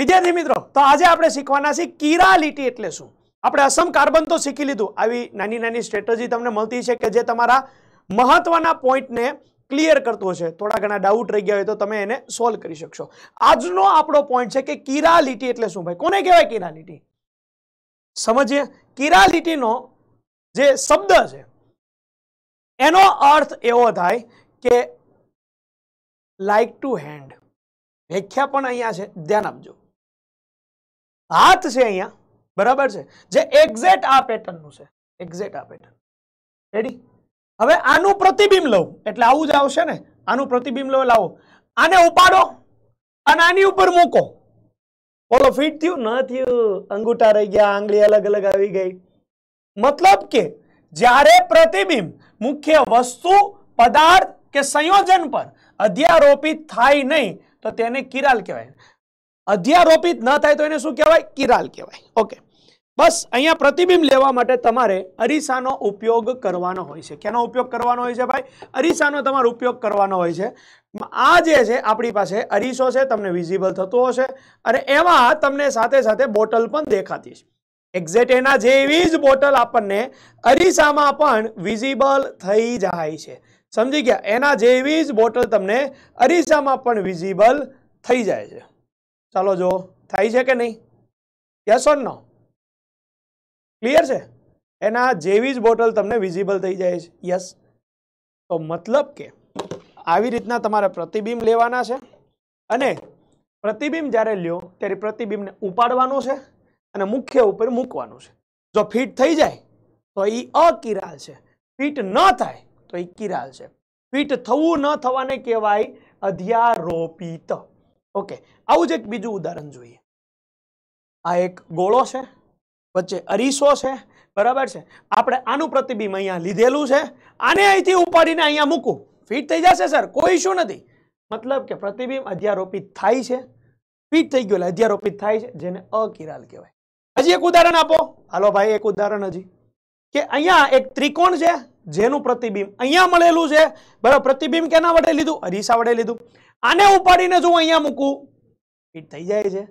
વિદ્યાર્થી મિત્રો તો આજે આપણે શીખવાના છે કાયરાલિટી એટલે શું આપણે અસમ કાર્બન તો શીખી લીધું આવી નાની નાની સ્ટ્રેટેજી તમને મળતી છે કે જે તમારું મહત્વના પોઈન્ટ ને ક્લિયર करतो છે થોડા ઘણા ડાઉટ રહી ગયા હોય તો તમે એને સોલ્વ કરી શકશો આજનો આપણો પોઈન્ટ છે કે કાયરાલિટી એટલે શું ભાઈ કોને કહેવાય કાયરાલિટી સમજીએ કાયરાલિટી નો જે શબ્દ છે એનો અર્થ એવો થાય કે લાઈક ટુ હેન્ડ વ્યાખ્યા પણ અહીંયા છે ધ્યાન આપજો આત છે અયા બરાબર છે જે એક્ઝેક્ટ આ પેટર્ન નું છે એક્ઝેક્ટ આ પેટર્ન રેડી હવે આ નું પ્રતિબિંબ લઉ એટલે આવું જ આવશે ને આ નું પ્રતિબિંબ લઉ લાવો આને ઉપાડો અને આની ઉપર મૂકો બોલો ફિટ થયું ન થ્યું અંગૂઠા રહી ગયા આંગળી અલગ અલગ આવી ગઈ મતલબ કે જ્યારે પ્રતિબિંબ મુખ્ય વસ્તુ પદાર્થ કે સંયોજન પર અધ્યારોપિત થાય નહીં તો તેને કિરાલ કહેવાય અધ્યારોપિત ન થાય તો એને શું કહેવાય કિરાલ કહેવાય ઓકે બસ અહીંયા પ્રતિબિંબ લેવા માટે તમારે અરીસાનો ઉપયોગ કરવાનો હોય છે કેનો ઉપયોગ કરવાનો હોય છે ભાઈ અરીસાનો તમારે ઉપયોગ કરવાનો હોય છે આ જે છે આપણી પાસે અરીસો છે તમને વિઝિબલ થતો હશે અને એવા તમને સાથે સાથે બોટલ પણ દેખાતી છે એક્ઝેટ એના જેવી જ બોટલ આપણને અરીસામાં પણ વિઝિબલ થઈ જાય છે સમજી ગયા એના જેવી જ બોટલ તમને અરીસામાં પણ વિઝિબલ થઈ જાય છે ચાલો જો થાય છે કે નહીં યસ ઓર નો ક્લિયર છે એના જેવી જ બોટલ તમને વિઝિબલ થઈ જાય છે યસ તો મતલબ કે આવી રીતના તમારે પ્રતિબિંબ લેવાના છે અને પ્રતિબિંબ જ્યારે લ્યો ત્યારે પ્રતિબિંબને ઉપાડવાનું છે અને મુખ્ય ઉપર મૂકવાનું છે જો ફિટ થઈ જાય તો એ અકિરાલ છે ફિટ ન થાય તો એ કિરાલ છે ફિટ થવું ન થવાને કહેવાય અધ્યારોપિત ઓકે આવું જ એક બીજું ઉદાહરણ જોઈએ આ એક ગોળો છે વચ્ચે અરીસો છે બરાબર છે આપણે આનું પ્રતિબિંબ અહીંયા લીધેલું છે આને અહીંથી ઉપાડીને અહીંયા મૂકું ફિટ થઈ જશે સર કોઈ ઇશ્યુ નથી મતલબ કે પ્રતિબિંબ અધ્યારોપિત થાય છે ફિટ થઈ ગયું અધ્યારોપિત થાય છે જેને અકિરાલ કહેવાય હજી એક ઉદાહરણ આપો હાલો ભાઈ એક ઉદાહરણ હજી કે અહીંયા એક ત્રિકોણ છે જેનું પ્રતિબિંબ અહીંયા મળેલું છે બરાબર પ્રતિબિંબ કેના વડે લીધું અરીસા વડે લીધું આને ઉપાડીને જો અહીંયા મૂકું ફીટ થઈ જાય છે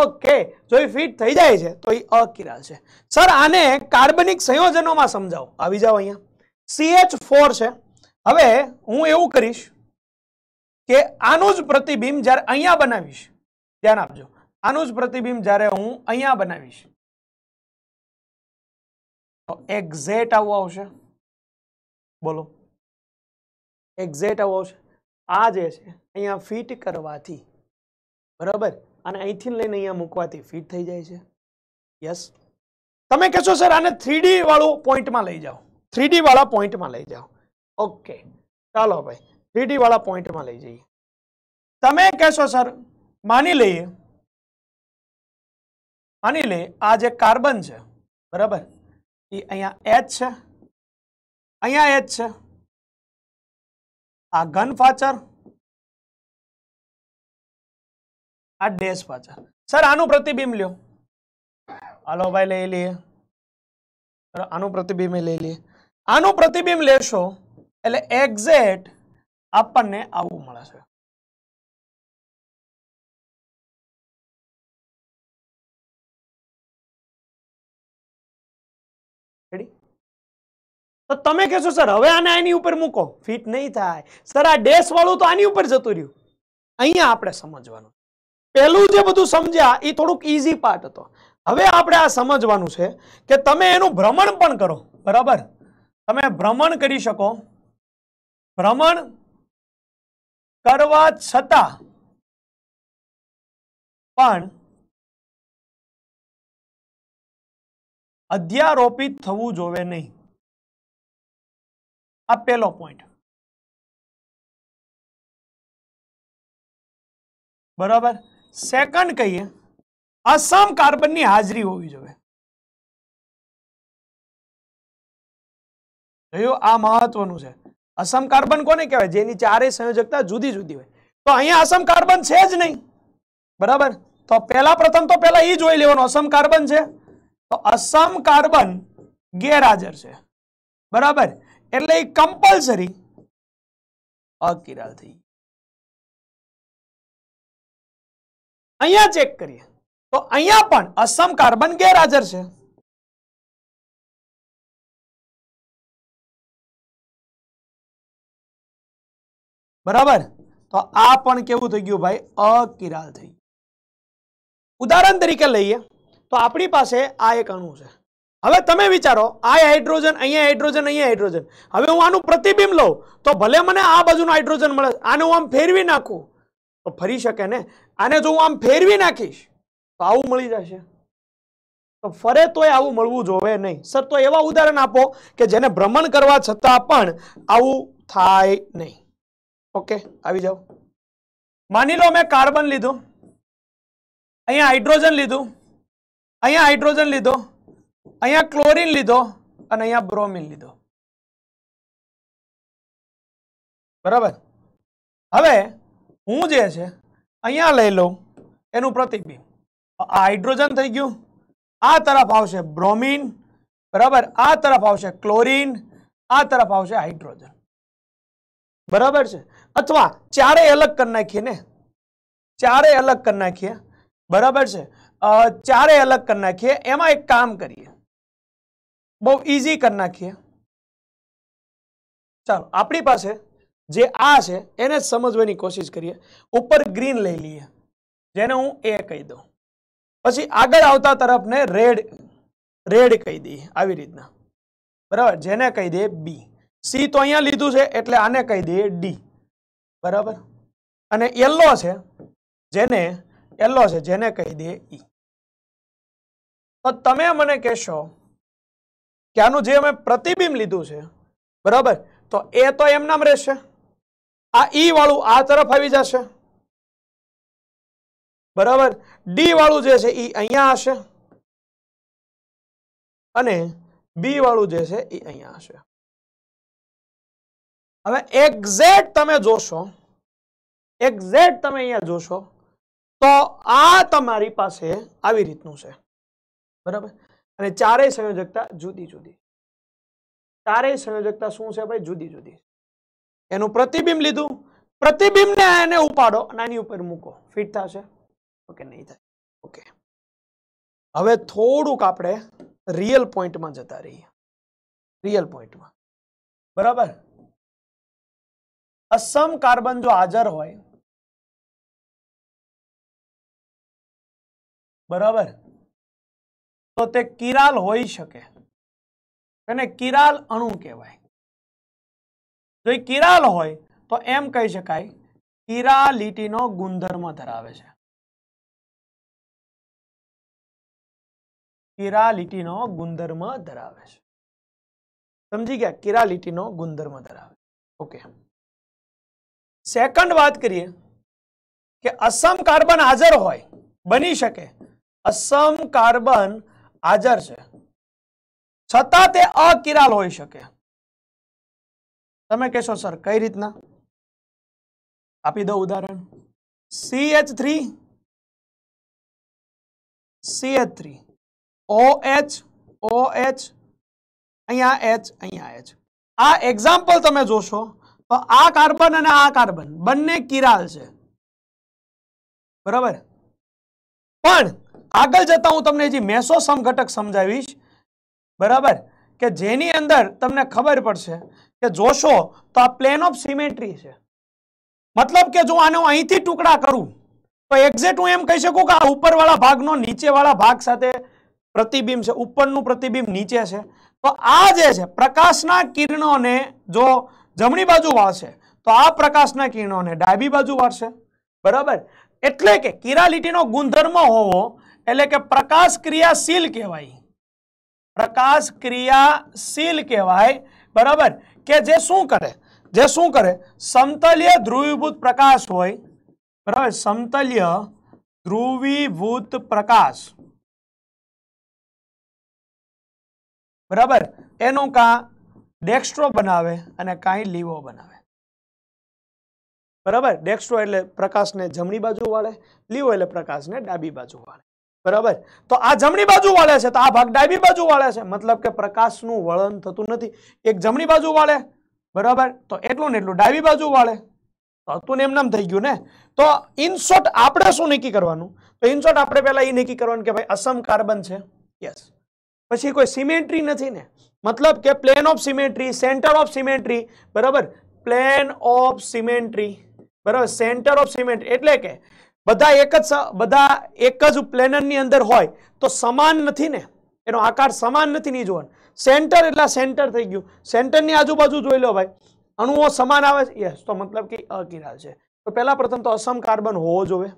ઓકે જો ફીટ થઈ જાય છે તો એ અકિરાલ છે સર આને કાર્બનિક સંયોજનોમાં સમજાવો આવી જાવ અહીંયા CH4 છે હવે હું એવું કરીશ કે આનું જ પ્રતિબિંબ જારે અહીંયા બનાવીશ ધ્યાન આપજો આનું જ પ્રતિબિંબ જારે હું અહીંયા બનાવીશ તો એક્ઝેટ આવો આવશે બોલો એક્ઝેટ આવો આ જે છે અહીંયા ફિટ કરવાથી બરાબર અને અહીંથી લઈને અહીંયા મુકવાથી ફિટ થઈ જાય છે યસ તમે કહો સર આને 3D વાળો પોઈન્ટમાં લઈ જાઓ 3D વાળો પોઈન્ટમાં લઈ જાઓ ઓકે ચાલો ભાઈ 3D વાળો પોઈન્ટમાં લઈ જઈએ તમે કહો સર માની લઈએ માની લે આ જે કાર્બન છે બરાબર કે અહીંયા H છે અહીંયા H છે આ ગન ફાચર આ ડેશ ફાચર સર આનું પ્રતિબિંબ લ્યો હાલો ભાઈ લઈ લઈએ આનું પ્રતિબિંબ લઈ લઈએ આનું પ્રતિબિંબ લેશો એટલે એક્ઝેટ આપણને આવું મળે છે તો તમે કહેશો સર હવે આને આની ઉપર મૂકો ફિટ નહીં થાય સર આ ડેશ વાળું તો આની ઉપર જતું રહ્યું અહીંયા આપણે સમજવાનું પહેલું જે બધું સમજ્યા એ થોડુંક ઇઝી પાર્ટ હતો હવે આપણે આ સમજવાનું છે કે તમે એનું ભ્રમણ પણ કરો બરાબર તમે ભ્રમણ કરી શકો ભ્રમણ કરવા છતાં પણ અધ્યારોપિત થવું જોવે નહીં अब पहला पॉइंट बराबर सेकंड कही असम कार्बन की हाजरी होगी जो है आ महत्व असम कार्बन को चार संयोजकता जुदी जुदी हो तो अहिया असम कार्बन से ज नहीं बराबर तो पहला प्रथम तो पहला ही जो ले असम कार्बन है तो असम कार्बन गैरहजर है बराबर એટલે કમ્પલ્સરી ઓકિરાલ થઈ અહિયાં ચેક કરીએ તો અહિયાં પણ અસમ કાર્બન કે રાજર છે બરાબર તો આ પણ કેવું થઈ ગયું ભાઈ અકિરાલ થઈ ઉદાહરણ તરીકે લઈએ તો આપણી પાસે આ એક અણુ છે અલે તમે વિચારો આ હાઇડ્રોજન અહીંયા હાઇડ્રોજન અહીંયા હાઇડ્રોજન હવે હું આનું પ્રતિબિંબ લઉં તો ભલે મને આ बाजू નું હાઇડ્રોજન મળે આનું આમ ફેરવી નાખું તો ફરી શકે ને આને જો હું આમ ફેરવી નાખીશ તો આવું મળી જશે તો ફરે તોય આવું મળવું જોવે નહીં સ તો એવા ઉદાહરણ આપો કે જેને ભ્રમણ કરવા છતાં પણ આવું થાય નહીં ઓકે આવી જાવ માની લો મેં કાર્બન લીધું અહીંયા હાઇડ્રોજન લીધું અહીંયા હાઇડ્રોજન લીધું અહીંયા ક્લોરીન લીધો અને અહીંયા બ્રોમિન લીધો બરાબર હવે હું જે છે અહીંયા લઈ લઉં એનું પ્રતિબિંબ આ હાઇડ્રોજન થઈ ગયો આ તરફ આવશે બ્રોમિન બરાબર આ તરફ આવશે ક્લોરીન આ તરફ આવશે હાઇડ્રોજન બરાબર છે અથવા ચારેય અલગ કર નાખી ને ચારેય અલગ કર નાખ્યા બરાબર છે ચારેય અલગ કર નાખીએ એમાં એક કામ કરીયા બહુ ઈઝી કરના કિયા ચાલો આપણી પાસે જે આ છે એને સમજવાની કોશિશ કરીએ ઉપર 그린 લઈ લઈએ જેને હું A કહી દઉં પછી આગળ આવતા તરફ ને રેડ રેડ કહી દી આવી રીતના બરાબર જેને કહી દે B C તો અહીંયા લીધું છે એટલે આને કહી દઈએ D બરાબર અને યલો છે જેને યલો છે જેને કહી દે E હવે તમે મને કહેશો કેનો જે મે પ્રતિબિંબ લીધું છે બરાબર તો એ તો એમ નામ રહેશે આ ઈ વાળું આ તરફ આવી જશે બરાબર ડી વાળું જે છે ઈ અહીંયા હશે અને બી વાળું જે છે ઈ અહીંયા હશે હવે એકઝેટ તમે જોશો એકઝેટ તમે અહીંયા જોશો તો આ તમારી પાસે આવી રીતનું છે બરાબર અરે ચારેય સંયોજકતા જુદી જુદી ચારેય સંયોજકતા શું છે ભાઈ જુદી જુદી એનું પ્રતિબિંબ લીધું પ્રતિબિંબને આને ઉપાડો અને આની ઉપર મૂકો ફિટ થશે ઓકે નહીં થાય ઓકે હવે થોડુંક આપણે real પોઈન્ટ માં જતા રહીએ real પોઈન્ટ માં બરાબર અસમ કાર્બન જો હાજર હોય બરાબર तो ते किराल होई शके कने किराल अणु कहवाई जो किराल होय तो एम कही सकाय किरालिटी नो गुणधर्म धरावे छे किरालिटी नो गुणधर्म धरावे छे समझी गया किरालिटी नो गुणधर्म धरावे ओके सेकंड बात करिए कि असम कार्बन हाजर होय बनी सके असम कार्बन हाजर है छता अकिराल होके ते कहो सर कई रीतना आप दो उदाहरण C H three C H three O H O H अच अच आ एक्जाम्पल ते जो तो आ कार्बन आ कार्बन बने किराल बराबर आगल जता हूँ तमने हजी मेसो समघटक समझाश बराबर के जेनी अंदर तमने खबर पड़ से जोशो तो आ प्लेन ऑफ सीमेंट्री है मतलब के जो आने अँ थी टुकड़ा करूँ तो एक्जेक्ट हूँ एम कही सकूँ कि ऊपर वाला भाग ना नीचे वाला भाग साथ प्रतिबिंब से ऊपर प्रतिबिंब नीचे से तो आज प्रकाशना किरणों ने जो जमनी बाजू वाड़े तो आ न किरणों ने डाबी बाजू वाड़ से बराबर एट्ले कि किरालीटी गुणधर्म होवो એલે કે પ્રકાશ ક્રિયા સીલ કહેવાય પ્રકાશ ક્રિયા સીલ કહેવાય બરાબર કે જે શું કરે જે શું કરે સમતલ્ય ધ્રુવીભૂત પ્રકાશ હોય બરાબર સમતલ્ય ધ્રુવીભૂત પ્રકાશ બરાબર એનો કા ડેક્સ્ટ્રો બનાવે અને કાહી લેવો બનાવે બરાબર ડેક્સ્ટ્રો એટલે પ્રકાશને જમણી બાજુવાળે લેવો એટલે પ્રકાશને ડાબી બાજુવાળે બરાબર તો આ જમણી બાજુ વાળે છે તો આ ભાગ ડાબી બાજુ વાળે છે મતલબ કે પ્રકાશનું વળણ થતું નથી એક જમણી બાજુ વાળે બરાબર તો એટલું ને એટલું ડાબી બાજુ વાળે થતું ને એ નામ થઈ ગયું ને તો ઇનશોર્ટ આપણે શું નિકી કરવાનું તો ઇનશોર્ટ આપણે પહેલા એ નિકી કરવાનું કે ભાઈ અસમ કાર્બન છે યસ પછી કોઈ સિમેટ્રી નથી ને મતલબ કે plane of symmetry centre of symmetry બરાબર પ્લેન ઓફ સિમેટ્રી બરાબર સેન્ટર ઓફ સિમેટ એટલે કે બધા એક જ બધા એક જ પ્લાનર ની અંદર હોય તો સમાન નથી ને એનો આકાર સમાન નથી ની જોન સેન્ટર એટલા સેન્ટર થઈ ગયો સેન્ટર ની આજુબાજુ જોઈ લો ભાઈ અણુઓ સમાન આવે છે યસ તો મતલબ કે અકીરાલ છે તો પહેલા પ્રથમ તો અસમ કાર્બન હોવો જોવે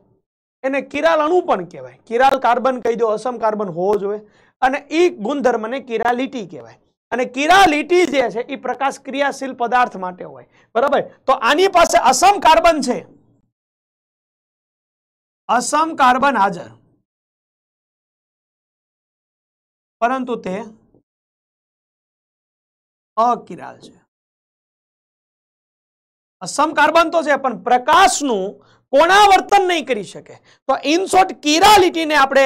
એને કિરાલ અણુ પણ કહેવાય કિરાલ કાર્બન કહી દો અસમ કાર્બન હોવો જોવે અને ઈ ગુણધર્મને કિરાલિટી કહેવાય અને કિરાલિટી જે છે ઈ પ્રકાશ ક્રિયાશીલ પદાર્થ માટે હોય બરાબર તો આની પાસે અસમ કાર્બન છે असम कार्बन हाजर परंतु ते अकिराल असम कार्बन तो है प्रकाश न कोना वर्तन नहीं करी शके तो इनसोट किरालिटी ने अपने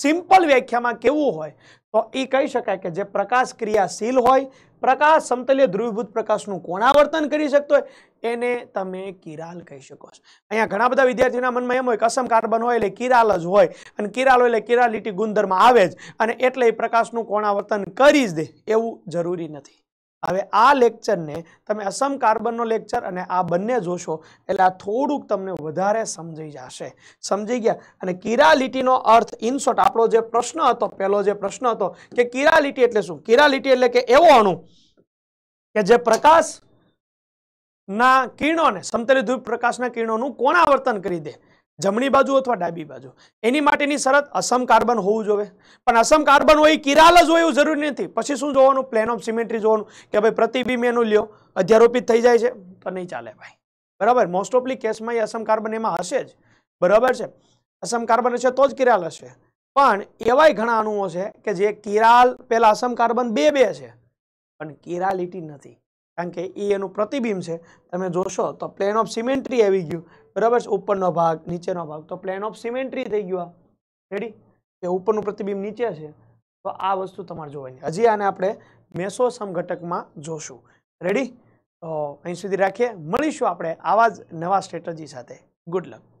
सिंपल व्याख्या માં કેવું હોય તો એ કહી શકાય કે જે પ્રકાશ ક્રિયા સીલ હોય પ્રકાશ સમતલ્ય ધ્રુવીભૂત પ્રકાશ નું કોણાવર્તન કરી શકતો હોય એને તમે કિરાલ કહી શકો છો અહિયા ઘણા બધા વિદ્યાર્થીના મનમાં એમ હોય કે અસમ કાર્બન હોય એટલે કિરાલ જ હોય અને કિરાલ એટલે કીરાલિટી ગુણધર્મમાં આવે જ અને એટલે એ પ્રકાશ નું કોણાવર્તન કરી જ દે એવું જરૂરી નથી અવે આ લેક્ચર ને તમે અસમ કાર્બોન નો લેક્ચર અને આ બનને જોશો એટલે આ થોડુંક તમને વધારે સમજી જશે સમજી ગયા અને કાયરાલિટી નો અર્થ ઇન શોર્ટ આપણો જે પ્રશ્ન હતો પહેલો જે પ્રશ્ન હતો કે કાયરાલિટી એટલે શું કાયરાલિટી એટલે કે એવો અણુ કે જે પ્રકાશ ના કિરણો ને સમતલીય દ્વિપ પ્રકાશ ના કિરણો નું કોણાવર્તન કરી દે જમણી બાજુ અથવા ડાબી બાજુ એની માટીની શરત અસમ કાર્બન હોવું જોવે પણ અસમ કાર્બન હોય કિરાલ જ હોય એ જરૂર નથી પછી શું જોવાનું પ્લાન ઓફ સિમેટ્રી જોવાનું કે ભાઈ પ્રતિબીમેનું લ્યો અધારોપીત થઈ જાય છે પણ નઈ ચાલે ભાઈ બરાબર મોસ્ટ ઓફલી કેસમાં એ અસમ કાર્બન એમાં હશે જ બરાબર છે અસમ કાર્બન હશે તો જ કિરાલ હશે પણ એવાય ઘણા અણુઓ છે કે જે કિરાલ પેલા અસમ કાર્બન બે બે છે પણ કેરાલિટી નથી કારણ કે એ એનું પ્રતિબિંબ છે તમે જોશો તો પ્લેન ઓફ સિમેન્ટ્રી આવી ગયું બરાબર છે ઉપરનો ભાગ નીચેનો ભાગ તો પ્લેન ઓફ સિમેન્ટ્રી થઈ ગયો આ રેડી કે ઉપરનું પ્રતિબિંબ નીચે છે તો આ વસ્તુ તમારે જોવાની હજી આને આપણે મેસો સમઘટકમાં જોશું રેડી તો અહીં સુધી રાખીએ મળીશું આપણે આવા જ નવા સ્ટ્રેટજી સાથે ગુડ લક